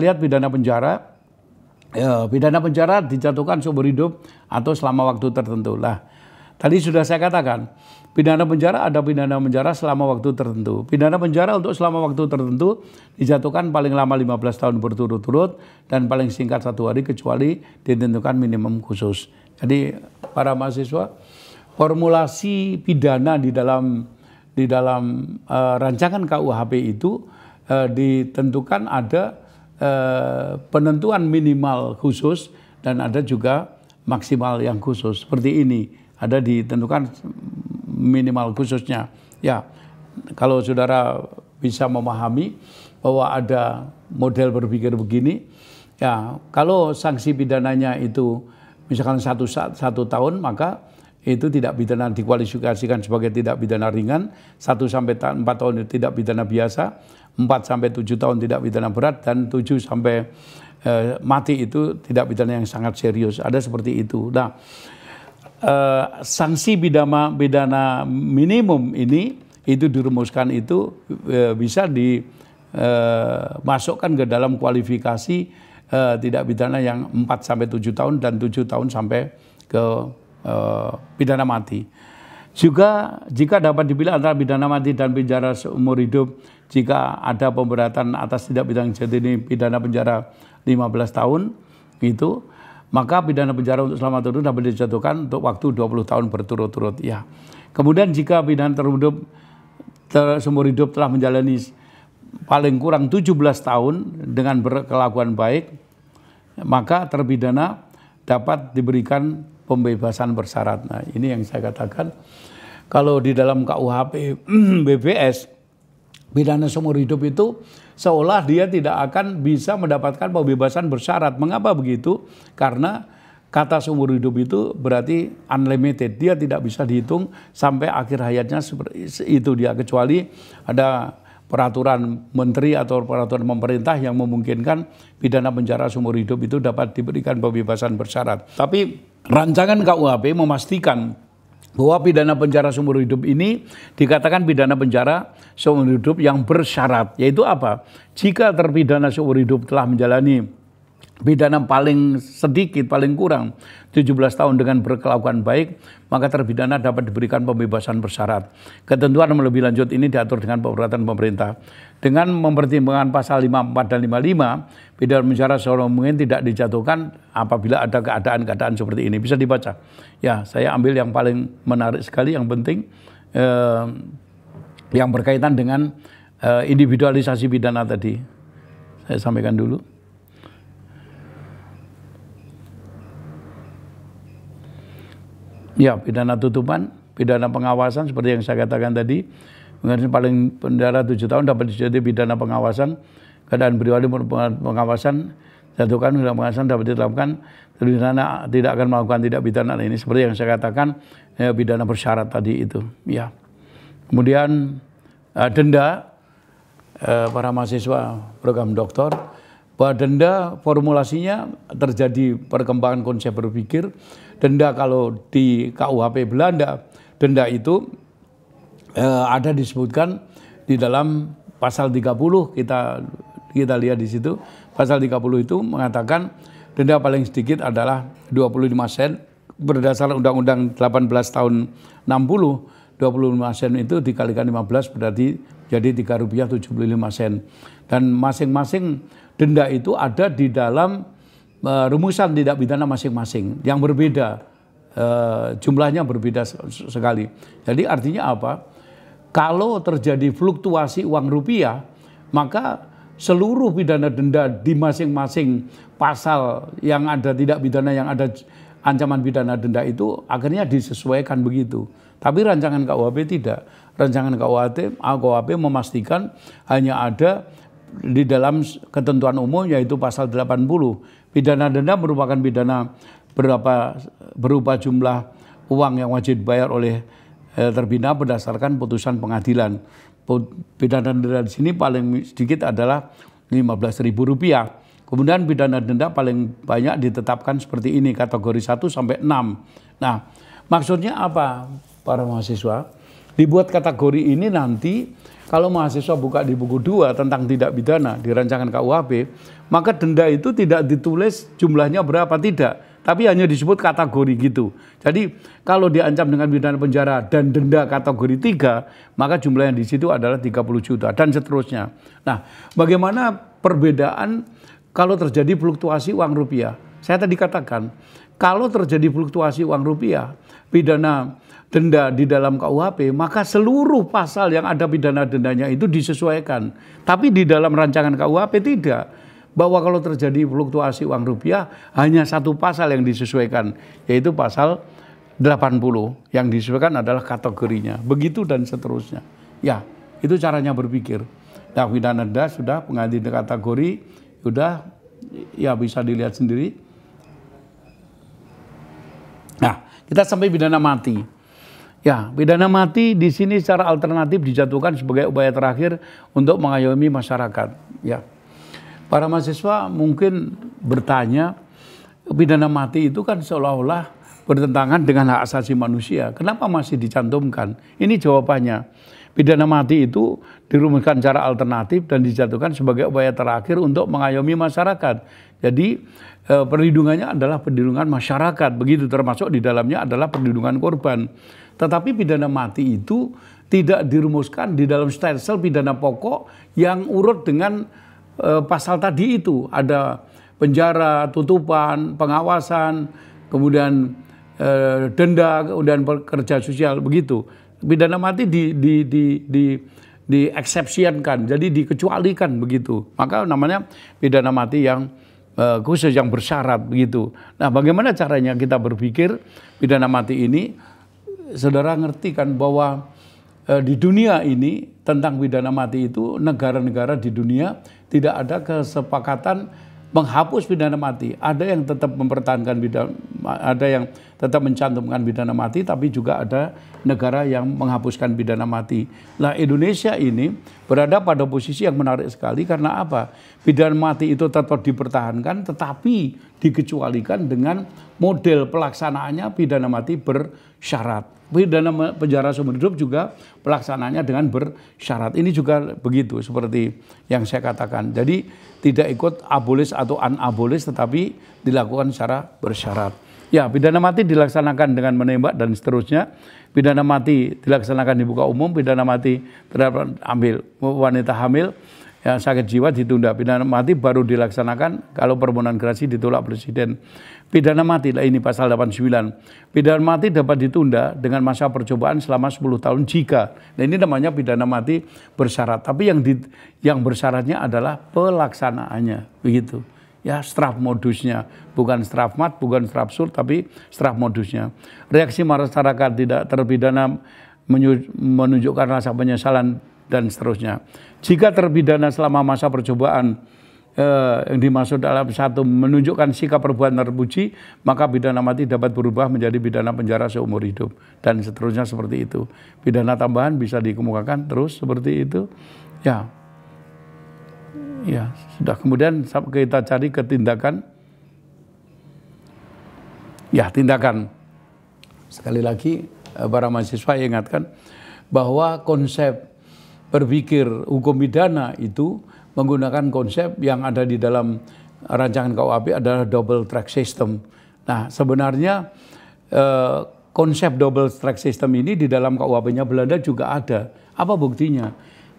lihat pidana penjara, ya, pidana penjara dijatuhkan seumur hidup atau selama waktu tertentu. Lah, tadi sudah saya katakan, pidana penjara ada pidana penjara selama waktu tertentu. Pidana penjara untuk selama waktu tertentu dijatuhkan paling lama 15 tahun berturut-turut dan paling singkat satu hari kecuali ditentukan minimum khusus. Jadi para mahasiswa, formulasi pidana di dalam di dalam uh, rancangan KUHP itu uh, ditentukan ada Eh, penentuan minimal khusus dan ada juga maksimal yang khusus seperti ini ada ditentukan minimal khususnya ya kalau saudara bisa memahami bahwa ada model berpikir begini ya kalau sanksi pidananya itu misalkan satu satu tahun maka itu tidak pidana dikualifikasikan sebagai tidak pidana ringan, 1 sampai 4 tahun tidak pidana biasa, 4 sampai 7 tahun tidak pidana berat dan 7 sampai eh, mati itu tidak pidana yang sangat serius. Ada seperti itu. Nah, eh, sanksi pidana pidana minimum ini itu dirumuskan itu eh, bisa dimasukkan eh, ke dalam kualifikasi eh, tidak pidana yang 4 sampai 7 tahun dan 7 tahun sampai ke Eh, pidana mati. Juga jika dapat dipilih antara pidana mati dan penjara seumur hidup, jika ada pemberatan atas tidak bidang jadi ini pidana penjara 15 tahun, itu maka pidana penjara untuk selama turun dapat dijatuhkan untuk waktu 20 tahun berturut-turut. Ya. Kemudian jika pidana terhidup ter, seumur hidup telah menjalani paling kurang 17 tahun dengan berkelakuan baik, maka terpidana dapat diberikan pembebasan bersyarat. Nah, ini yang saya katakan kalau di dalam KUHP BPS pidana seumur hidup itu seolah dia tidak akan bisa mendapatkan pembebasan bersyarat. Mengapa begitu? Karena kata seumur hidup itu berarti unlimited. Dia tidak bisa dihitung sampai akhir hayatnya seperti itu dia kecuali ada peraturan menteri atau peraturan pemerintah yang memungkinkan pidana penjara seumur hidup itu dapat diberikan pembebasan bersyarat. Tapi rancangan KUHP memastikan bahwa pidana penjara seumur hidup ini dikatakan pidana penjara seumur hidup yang bersyarat yaitu apa? Jika terpidana seumur hidup telah menjalani pidana paling sedikit, paling kurang 17 tahun dengan berkelakuan baik, maka terpidana dapat diberikan pembebasan bersyarat. Ketentuan lebih lanjut ini diatur dengan peraturan pemerintah. Dengan mempertimbangkan pasal 54 dan 55, pidana penjara seorang mungkin tidak dijatuhkan apabila ada keadaan-keadaan seperti ini. Bisa dibaca. Ya, saya ambil yang paling menarik sekali, yang penting, eh, yang berkaitan dengan eh, individualisasi pidana tadi. Saya sampaikan dulu. Ya, pidana tutupan, pidana pengawasan seperti yang saya katakan tadi. Mengenai paling penjara tujuh tahun dapat dijadikan pidana pengawasan. Keadaan merupakan pengawasan, jatuhkan pidana pengawasan dapat diterapkan. Pidana tidak akan melakukan tidak pidana ini. Seperti yang saya katakan, ya, pidana bersyarat tadi itu. Ya. Kemudian eh, denda eh, para mahasiswa program doktor bahwa denda formulasinya terjadi perkembangan konsep berpikir denda kalau di KUHP Belanda denda itu eh, ada disebutkan di dalam pasal 30 kita kita lihat di situ pasal 30 itu mengatakan denda paling sedikit adalah 25 sen berdasarkan undang-undang 18 tahun 60 25 sen itu dikalikan 15 berarti jadi tiga rupiah tujuh puluh lima sen. Dan masing-masing denda itu ada di dalam uh, rumusan tidak pidana masing-masing yang berbeda. Uh, jumlahnya berbeda sekali. Jadi artinya apa? Kalau terjadi fluktuasi uang rupiah, maka seluruh pidana denda di masing-masing pasal yang ada tidak pidana yang ada ancaman pidana denda itu akhirnya disesuaikan begitu. Tapi rancangan KUHP tidak. Rancangan KUHP, KUHP memastikan hanya ada di dalam ketentuan umum yaitu pasal 80. Pidana denda merupakan pidana berapa berupa jumlah uang yang wajib dibayar oleh eh, terbina berdasarkan putusan pengadilan. Pidana denda di sini paling sedikit adalah 15.000 rupiah. Kemudian pidana denda paling banyak ditetapkan seperti ini, kategori 1 sampai 6. Nah, maksudnya apa para mahasiswa? Dibuat kategori ini nanti kalau mahasiswa buka di buku 2 tentang tidak pidana di rancangan KUHP, maka denda itu tidak ditulis jumlahnya berapa, tidak. Tapi hanya disebut kategori gitu. Jadi kalau diancam dengan pidana penjara dan denda kategori 3, maka jumlah yang di situ adalah 30 juta dan seterusnya. Nah, bagaimana perbedaan kalau terjadi fluktuasi uang rupiah. Saya tadi katakan, kalau terjadi fluktuasi uang rupiah, pidana denda di dalam KUHP, maka seluruh pasal yang ada pidana dendanya itu disesuaikan. Tapi di dalam rancangan KUHP tidak. Bahwa kalau terjadi fluktuasi uang rupiah, hanya satu pasal yang disesuaikan, yaitu pasal 80. Yang disesuaikan adalah kategorinya. Begitu dan seterusnya. Ya, itu caranya berpikir. Nah, pidana denda sudah pengganti kategori, Udah, ya bisa dilihat sendiri. Nah, kita sampai pidana mati. Ya, pidana mati di sini secara alternatif dijatuhkan sebagai upaya terakhir untuk mengayomi masyarakat. Ya, para mahasiswa mungkin bertanya, pidana mati itu kan seolah-olah bertentangan dengan hak asasi manusia. Kenapa masih dicantumkan? Ini jawabannya. Pidana mati itu dirumuskan secara alternatif dan dijatuhkan sebagai upaya terakhir untuk mengayomi masyarakat. Jadi e, perlindungannya adalah perlindungan masyarakat, begitu termasuk di dalamnya adalah perlindungan korban. Tetapi pidana mati itu tidak dirumuskan di dalam stensel pidana pokok yang urut dengan e, pasal tadi itu. Ada penjara, tutupan, pengawasan, kemudian e, denda, kemudian pekerja sosial begitu pidana mati di di di di dieksepsiankan, jadi dikecualikan begitu. Maka namanya pidana mati yang uh, khusus yang bersyarat begitu. Nah, bagaimana caranya kita berpikir pidana mati ini? Saudara ngerti kan bahwa uh, di dunia ini tentang pidana mati itu negara-negara di dunia tidak ada kesepakatan menghapus pidana mati. Ada yang tetap mempertahankan pidana, ada yang tetap mencantumkan pidana mati, tapi juga ada negara yang menghapuskan pidana mati. Nah, Indonesia ini berada pada posisi yang menarik sekali karena apa? Pidana mati itu tetap dipertahankan, tetapi dikecualikan dengan model pelaksanaannya pidana mati bersyarat. Pidana penjara seumur hidup juga pelaksanaannya dengan bersyarat. Ini juga begitu seperti yang saya katakan. Jadi tidak ikut abolis atau anabolis tetapi dilakukan secara bersyarat. Ya, pidana mati dilaksanakan dengan menembak dan seterusnya. Pidana mati dilaksanakan di buka umum, pidana mati terhadap ambil wanita hamil, Ya sakit jiwa ditunda pidana mati baru dilaksanakan kalau permohonan gerasi ditolak presiden pidana mati lah ini pasal 89 pidana mati dapat ditunda dengan masa percobaan selama 10 tahun jika nah ini namanya pidana mati bersyarat tapi yang di, yang bersyaratnya adalah pelaksanaannya begitu ya straf modusnya bukan straf mat bukan straf sur tapi straf modusnya reaksi masyarakat tidak terpidana menunjukkan rasa penyesalan dan seterusnya. Jika terpidana selama masa percobaan eh, yang dimaksud dalam satu menunjukkan sikap perbuatan terpuji, maka pidana mati dapat berubah menjadi pidana penjara seumur hidup dan seterusnya seperti itu. Pidana tambahan bisa dikemukakan terus seperti itu. Ya. Ya, sudah kemudian kita cari ketindakan ya tindakan sekali lagi eh, para mahasiswa ingatkan bahwa konsep berpikir hukum pidana itu menggunakan konsep yang ada di dalam rancangan KUHP adalah double track system. Nah, sebenarnya eh, konsep double track system ini di dalam KUHP-nya Belanda juga ada. Apa buktinya?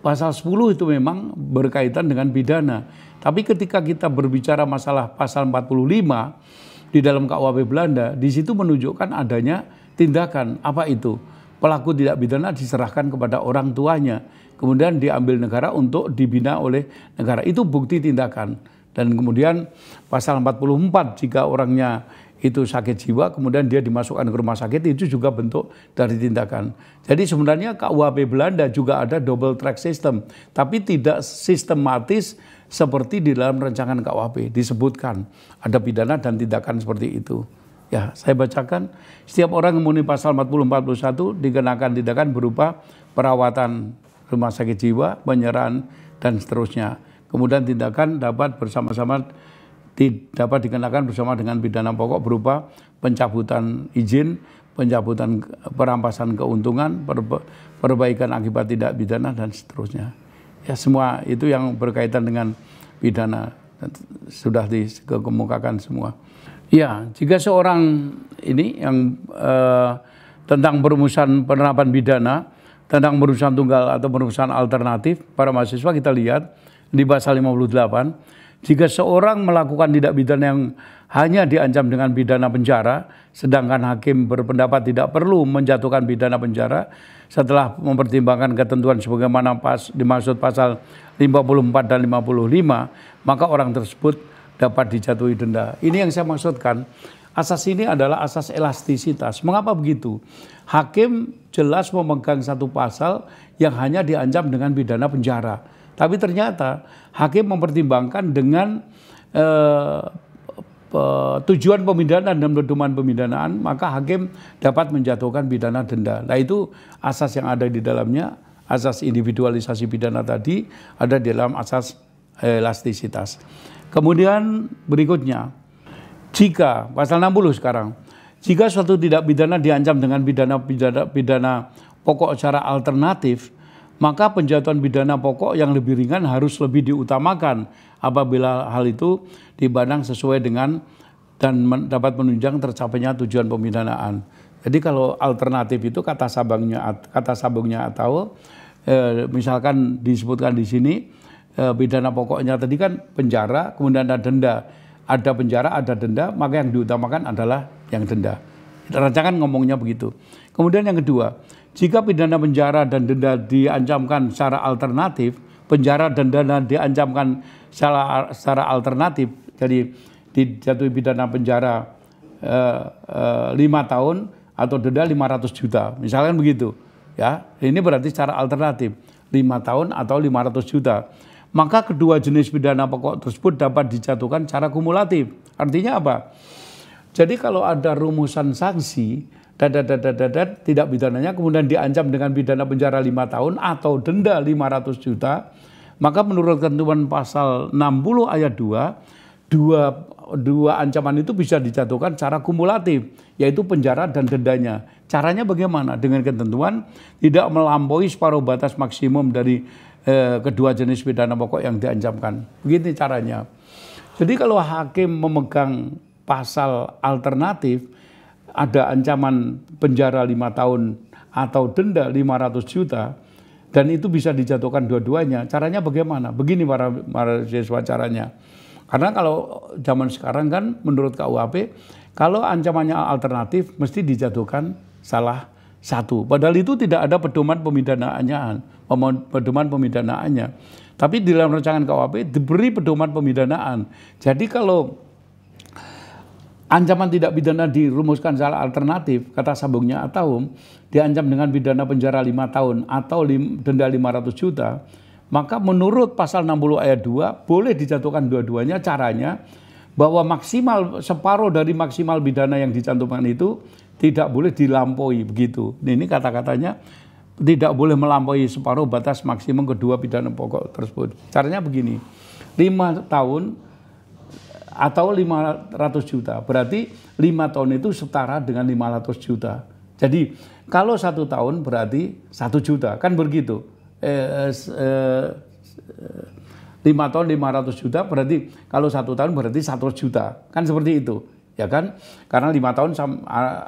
Pasal 10 itu memang berkaitan dengan pidana. Tapi ketika kita berbicara masalah pasal 45 di dalam KUHP Belanda, di situ menunjukkan adanya tindakan apa itu? Pelaku tidak pidana diserahkan kepada orang tuanya kemudian diambil negara untuk dibina oleh negara. Itu bukti tindakan. Dan kemudian pasal 44 jika orangnya itu sakit jiwa kemudian dia dimasukkan ke rumah sakit itu juga bentuk dari tindakan. Jadi sebenarnya KUHP Belanda juga ada double track system tapi tidak sistematis seperti di dalam rancangan KUHP disebutkan ada pidana dan tindakan seperti itu. Ya, saya bacakan setiap orang yang memenuhi pasal 40 41 dikenakan tindakan berupa perawatan rumah sakit jiwa, penyerahan, dan seterusnya. Kemudian tindakan dapat bersama-sama dapat dikenakan bersama dengan pidana pokok berupa pencabutan izin, pencabutan perampasan keuntungan, perbaikan akibat tidak pidana dan seterusnya. Ya semua itu yang berkaitan dengan pidana sudah dikemukakan semua. Ya, jika seorang ini yang eh, tentang perumusan penerapan pidana tentang perusahaan tunggal atau perusahaan alternatif para mahasiswa kita lihat di pasal 58 jika seorang melakukan tindak pidana yang hanya diancam dengan pidana penjara sedangkan hakim berpendapat tidak perlu menjatuhkan pidana penjara setelah mempertimbangkan ketentuan sebagaimana pas dimaksud pasal 54 dan 55 maka orang tersebut dapat dijatuhi denda. Ini yang saya maksudkan. Asas ini adalah asas elastisitas. Mengapa begitu? hakim jelas memegang satu pasal yang hanya diancam dengan pidana penjara. Tapi ternyata hakim mempertimbangkan dengan eh, eh tujuan pemindahan dan pedoman pemidanaan, maka hakim dapat menjatuhkan pidana denda. Nah itu asas yang ada di dalamnya, asas individualisasi pidana tadi ada di dalam asas elastisitas. Kemudian berikutnya, jika pasal 60 sekarang, jika suatu tidak pidana diancam dengan pidana pidana pidana pokok secara alternatif, maka penjatuhan pidana pokok yang lebih ringan harus lebih diutamakan apabila hal itu dibandang sesuai dengan dan men, dapat menunjang tercapainya tujuan pemidanaan. Jadi kalau alternatif itu kata sabangnya kata sabungnya atau e, misalkan disebutkan di sini e, pidana pokoknya tadi kan penjara kemudian ada denda. Ada penjara, ada denda, maka yang diutamakan adalah yang denda. Rancangan ngomongnya begitu. Kemudian yang kedua, jika pidana penjara dan denda diancamkan secara alternatif, penjara dan denda diancamkan secara, secara alternatif, jadi dijatuhi pidana penjara lima eh, eh, tahun atau denda 500 juta, misalkan begitu. Ya, ini berarti secara alternatif lima tahun atau 500 juta maka kedua jenis pidana pokok tersebut dapat dijatuhkan secara kumulatif. Artinya apa? Jadi kalau ada rumusan sanksi, dadadadadadad, tidak pidananya kemudian diancam dengan pidana penjara 5 tahun atau denda 500 juta, maka menurut ketentuan pasal 60 ayat 2, dua, dua ancaman itu bisa dijatuhkan secara kumulatif, yaitu penjara dan dendanya. Caranya bagaimana? Dengan ketentuan tidak melampaui separuh batas maksimum dari eh, kedua jenis pidana pokok yang diancamkan. Begini caranya. Jadi kalau hakim memegang pasal alternatif ada ancaman penjara lima tahun atau denda 500 juta dan itu bisa dijatuhkan dua-duanya. Caranya bagaimana? Begini para mahasiswa caranya. Karena kalau zaman sekarang kan menurut KUHP kalau ancamannya alternatif mesti dijatuhkan salah satu. Padahal itu tidak ada pedoman pemidanaannya, pedoman pemidanaannya. Tapi di dalam rancangan KUHP diberi pedoman pemidanaan. Jadi kalau ancaman tidak pidana dirumuskan secara alternatif, kata sambungnya atau diancam dengan pidana penjara 5 tahun atau lim, denda 500 juta, maka menurut pasal 60 ayat 2 boleh dijatuhkan dua-duanya caranya bahwa maksimal separuh dari maksimal pidana yang dicantumkan itu tidak boleh dilampaui begitu. Ini kata-katanya tidak boleh melampaui separuh batas maksimum kedua pidana pokok tersebut. Caranya begini, lima tahun atau 500 juta. Berarti 5 tahun itu setara dengan 500 juta. Jadi kalau satu tahun berarti satu juta, kan begitu. Eh, eh, eh, tahun 500 juta berarti kalau satu tahun berarti satu juta, kan seperti itu. Ya kan? Karena lima tahun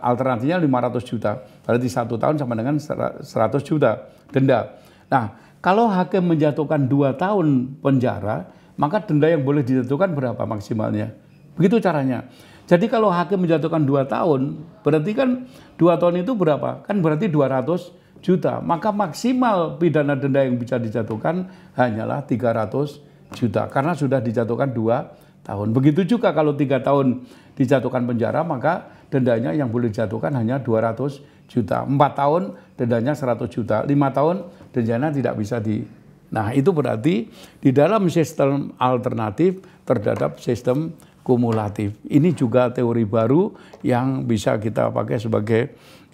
alternatifnya 500 juta. Berarti satu tahun sama dengan 100 juta denda. Nah, kalau hakim menjatuhkan dua tahun penjara, maka denda yang boleh ditentukan berapa maksimalnya. Begitu caranya. Jadi kalau hakim menjatuhkan 2 tahun, berarti kan 2 tahun itu berapa? Kan berarti 200 juta. Maka maksimal pidana denda yang bisa dijatuhkan hanyalah 300 juta. Karena sudah dijatuhkan 2 tahun. Begitu juga kalau 3 tahun dijatuhkan penjara, maka dendanya yang boleh dijatuhkan hanya 200 juta. 4 tahun dendanya 100 juta. 5 tahun dendanya tidak bisa di Nah, itu berarti di dalam sistem alternatif terhadap sistem kumulatif. Ini juga teori baru yang bisa kita pakai sebagai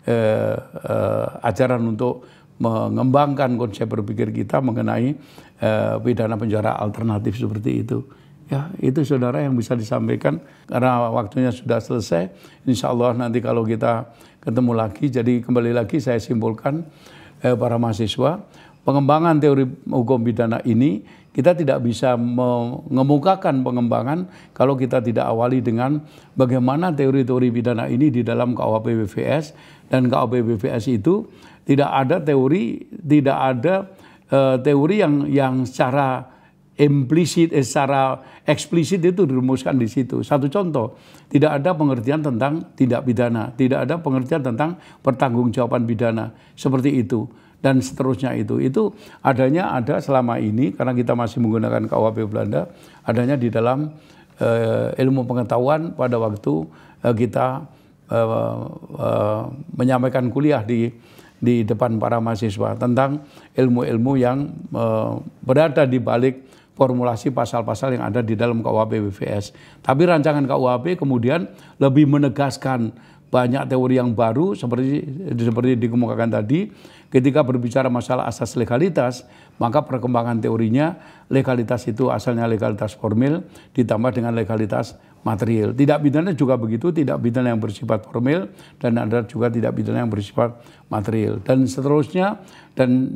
eh, eh, ajaran untuk mengembangkan konsep berpikir kita mengenai eh, pidana penjara alternatif seperti itu. Ya, itu saudara yang bisa disampaikan karena waktunya sudah selesai. Insya Allah nanti kalau kita ketemu lagi, jadi kembali lagi saya simpulkan eh, para mahasiswa pengembangan teori hukum pidana ini kita tidak bisa mengemukakan pengembangan kalau kita tidak awali dengan bagaimana teori-teori pidana ini di dalam KUHP BVS dan KUHP BVS itu tidak ada teori tidak ada uh, teori yang yang secara implisit eh, secara eksplisit itu dirumuskan di situ. Satu contoh, tidak ada pengertian tentang tindak pidana, tidak ada pengertian tentang pertanggungjawaban pidana seperti itu dan seterusnya itu. Itu adanya ada selama ini karena kita masih menggunakan KUHP Belanda, adanya di dalam uh, ilmu pengetahuan pada waktu uh, kita uh, uh, menyampaikan kuliah di di depan para mahasiswa tentang ilmu-ilmu yang uh, berada di balik formulasi pasal-pasal yang ada di dalam KUHP BVS. Tapi rancangan KUHP kemudian lebih menegaskan banyak teori yang baru seperti seperti dikemukakan tadi Ketika berbicara masalah asas legalitas, maka perkembangan teorinya legalitas itu asalnya legalitas formil ditambah dengan legalitas material. Tidak pidana juga begitu, tidak pidana yang bersifat formil dan ada juga tidak pidana yang bersifat material dan seterusnya dan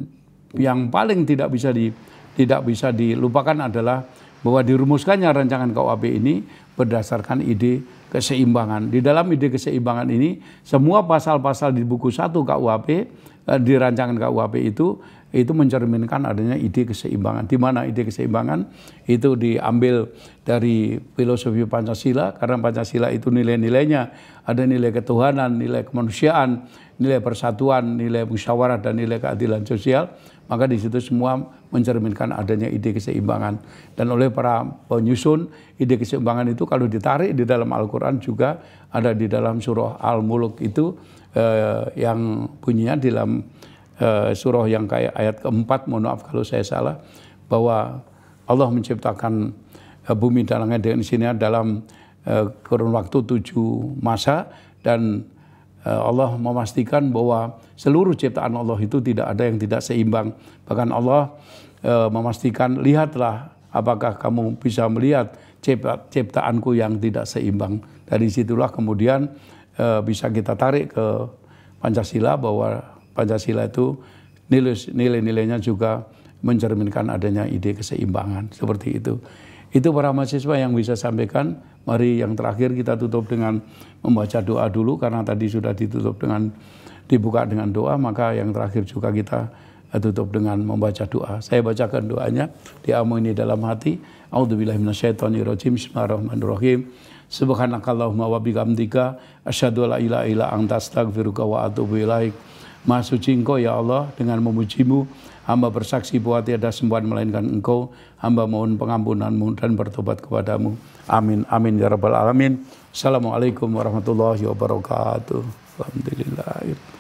yang paling tidak bisa di tidak bisa dilupakan adalah bahwa dirumuskannya rancangan KUHP ini berdasarkan ide keseimbangan. Di dalam ide keseimbangan ini semua pasal-pasal di buku 1 KUHP eh, di rancangan KUHP itu itu mencerminkan adanya ide keseimbangan. Di mana ide keseimbangan itu diambil dari filosofi Pancasila karena Pancasila itu nilai-nilainya ada nilai ketuhanan, nilai kemanusiaan, nilai persatuan, nilai musyawarah dan nilai keadilan sosial maka di situ semua mencerminkan adanya ide keseimbangan. Dan oleh para penyusun, ide keseimbangan itu kalau ditarik di dalam Al-Quran juga ada di dalam surah Al-Muluk itu eh, yang bunyinya di dalam eh, surah yang kayak ayat keempat, mohon maaf kalau saya salah, bahwa Allah menciptakan eh, bumi dan langit dengan sini dalam eh, kurun waktu tujuh masa dan eh, Allah memastikan bahwa seluruh ciptaan Allah itu tidak ada yang tidak seimbang. Bahkan Allah e, memastikan, lihatlah apakah kamu bisa melihat ciptaanku yang tidak seimbang. Dari situlah kemudian e, bisa kita tarik ke Pancasila bahwa Pancasila itu nilai-nilainya juga mencerminkan adanya ide keseimbangan seperti itu. Itu para mahasiswa yang bisa sampaikan. Mari yang terakhir kita tutup dengan membaca doa dulu karena tadi sudah ditutup dengan dibuka dengan doa, maka yang terakhir juga kita eh, tutup dengan membaca doa. Saya bacakan doanya, ini dalam hati. A'udzubillahi minasyaitonirrajim. Bismillahirrahmanirrahim. Subhanakallahumma wa bihamdika asyhadu la ilaha illa anta astaghfiruka wa atubu ilaik. Maha ya Allah dengan memujimu hamba bersaksi bahwa tiada sembahan melainkan engkau hamba mohon pengampunanmu dan bertobat kepadamu amin amin ya rabbal alamin assalamualaikum warahmatullahi wabarakatuh alhamdulillah